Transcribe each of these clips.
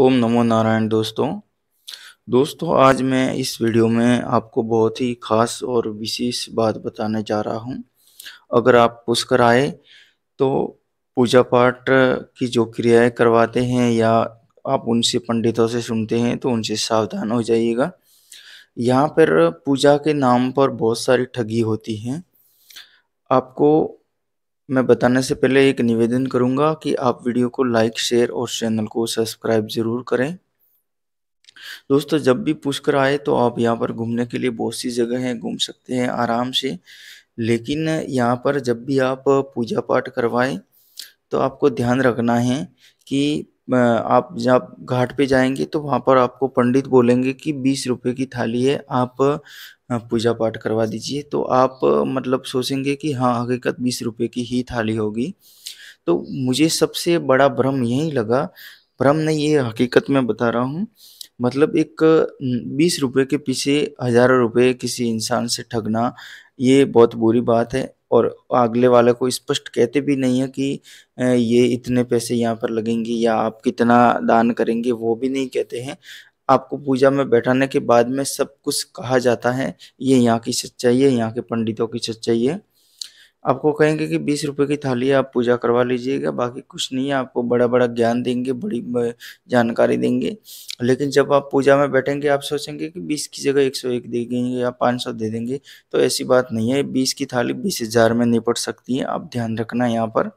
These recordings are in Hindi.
ओम नमो नारायण दोस्तों दोस्तों आज मैं इस वीडियो में आपको बहुत ही खास और विशेष बात बताने जा रहा हूं अगर आप पुष्कर आए तो पूजा पाठ की जो क्रियाएं करवाते हैं या आप उनसे पंडितों से सुनते हैं तो उनसे सावधान हो जाइएगा यहाँ पर पूजा के नाम पर बहुत सारी ठगी होती हैं आपको मैं बताने से पहले एक निवेदन करूंगा कि आप वीडियो को लाइक शेयर और चैनल को सब्सक्राइब ज़रूर करें दोस्तों जब भी पुष्कर आए तो आप यहाँ पर घूमने के लिए बहुत सी जगह हैं घूम सकते हैं आराम से लेकिन यहाँ पर जब भी आप पूजा पाठ करवाएं तो आपको ध्यान रखना है कि आप जब घाट पे जाएंगे तो वहाँ पर आपको पंडित बोलेंगे कि बीस रुपये की थाली है आप पूजा पाठ करवा दीजिए तो आप मतलब सोचेंगे कि हाँ हकीकत बीस रुपये की ही थाली होगी तो मुझे सबसे बड़ा भ्रम यही लगा भ्रम नहीं ये हकीकत में बता रहा हूँ मतलब एक बीस रुपये के पीछे हज़ारों रुपये किसी इंसान से ठगना ये बहुत बुरी बात है और अगले वाले को स्पष्ट कहते भी नहीं है कि ये इतने पैसे यहाँ पर लगेंगे या आप कितना दान करेंगे वो भी नहीं कहते हैं आपको पूजा में बैठाने के बाद में सब कुछ कहा जाता है ये यहाँ की सच्चाई है यहाँ के पंडितों की सच्चाई है आपको कहेंगे कि बीस रुपए की थाली आप पूजा करवा लीजिएगा बाकी कुछ नहीं है आपको बड़ा बड़ा ज्ञान देंगे बड़ी जानकारी देंगे लेकिन जब आप पूजा में बैठेंगे आप सोचेंगे कि बीस की जगह एक सौ एक दे देंगे या पाँच सौ दे देंगे तो ऐसी बात नहीं है बीस की थाली बीस हजार में निपट सकती है आप ध्यान रखना यहाँ पर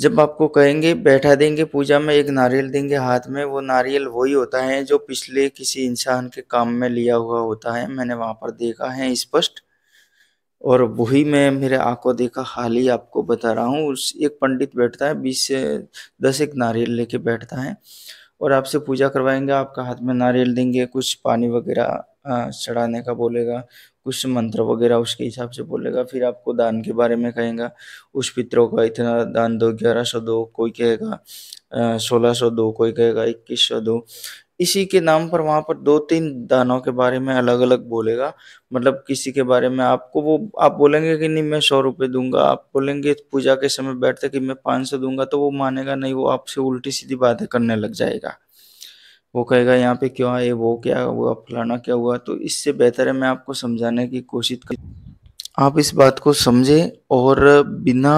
जब आपको कहेंगे बैठा देंगे पूजा में एक नारियल देंगे हाथ में वो नारियल वही होता है जो पिछले किसी इंसान के काम में लिया हुआ होता है मैंने वहाँ पर देखा है स्पष्ट और वही मैं मेरे आंखों देखा हाल ही आपको बता रहा हूँ उस एक पंडित बैठता है बीस से दस एक नारियल लेके बैठता है और आपसे पूजा करवाएंगे आपका हाथ में नारियल देंगे कुछ पानी वगैरह चढ़ाने का बोलेगा कुछ मंत्र वगैरह उसके हिसाब से बोलेगा फिर आपको दान के बारे में कहेगा उस पितरों का इतना दान दो ग्यारह सौ दो कोई कहेगा सोलह सौ दो कोई कहेगा इक्कीस सौ दो इसी के नाम पर वहां पर दो तीन दानों के बारे में अलग अलग बोलेगा मतलब किसी के बारे में आपको वो आप बोलेंगे कि नहीं मैं सौ रुपये दूंगा आप बोलेंगे पूजा के समय बैठते कि मैं पाँच सौ दूंगा तो वो मानेगा नहीं वो आपसे उल्टी सीधी बातें करने लग जाएगा वो कहेगा यहाँ पे क्यों आए वो क्या वो फलाना क्या हुआ तो इससे बेहतर है मैं आपको समझाने की कोशिश कर आप इस बात को समझें और बिना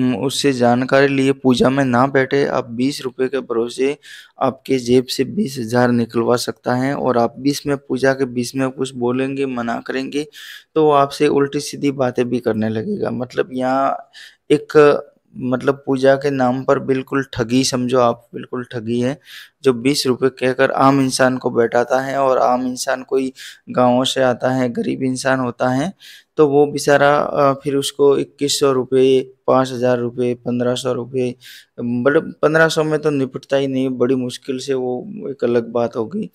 उससे जानकारी लिए पूजा में ना बैठे आप बीस रुपये के भरोसे आपके जेब से बीस हजार निकलवा सकता है और आप बीस में पूजा के बीस में कुछ बोलेंगे मना करेंगे तो आपसे उल्टी सीधी बातें भी करने लगेगा मतलब यहाँ एक मतलब पूजा के नाम पर बिल्कुल ठगी समझो आप बिल्कुल ठगी है जो बीस रुपये कहकर आम इंसान को बैठाता है और आम इंसान कोई गाँव से आता है गरीब इंसान होता है तो वो बेचारा फिर उसको इक्कीस सौ रुपये पाँच हज़ार रुपये पंद्रह सौ रुपये मतलब पंद्रह सौ में तो निपटता ही नहीं बड़ी मुश्किल से वो एक अलग बात होगी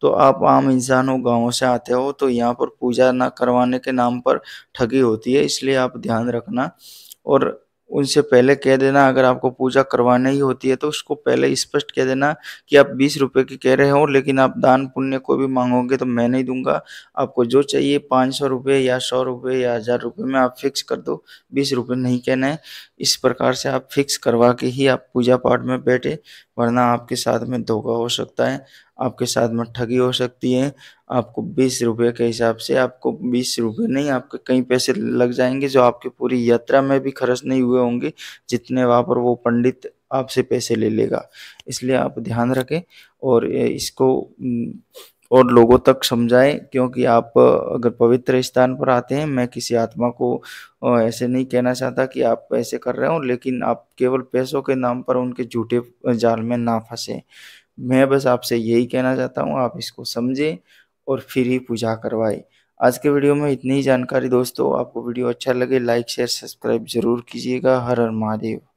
तो आप आम इंसान हो गाँव से आते हो तो यहाँ पर पूजा ना करवाने के नाम पर ठगी होती है इसलिए आप ध्यान रखना और उनसे पहले कह देना अगर आपको पूजा करवाना ही होती है तो उसको पहले स्पष्ट कह देना कि आप बीस रुपये की कह रहे हो लेकिन आप दान पुण्य को भी मांगोगे तो मैं नहीं दूंगा आपको जो चाहिए पाँच सौ रुपये या सौ रुपये या हज़ार रुपये में आप फिक्स कर दो बीस रुपये नहीं कहना है इस प्रकार से आप फिक्स करवा के ही आप पूजा पाठ में बैठे वरना आपके साथ में धोखा हो सकता है आपके साथ में ठगी हो सकती है आपको बीस रुपये के हिसाब से आपको बीस रुपये नहीं आपके कई पैसे लग जाएंगे जो आपके पूरी यात्रा में भी खर्च नहीं हुए होंगे जितने वहाँ पर वो पंडित आपसे पैसे ले लेगा इसलिए आप ध्यान रखें और इसको और लोगों तक समझाएं क्योंकि आप अगर पवित्र स्थान पर आते हैं मैं किसी आत्मा को ऐसे नहीं कहना चाहता कि आप ऐसे कर रहे हो लेकिन आप केवल पैसों के नाम पर उनके झूठे जाल में ना फंसे मैं बस आपसे यही कहना चाहता हूँ आप इसको समझें और फिर ही पूजा करवाए आज के वीडियो में इतनी ही जानकारी दोस्तों आपको वीडियो अच्छा लगे लाइक शेयर सब्सक्राइब जरूर कीजिएगा हर हर महादेव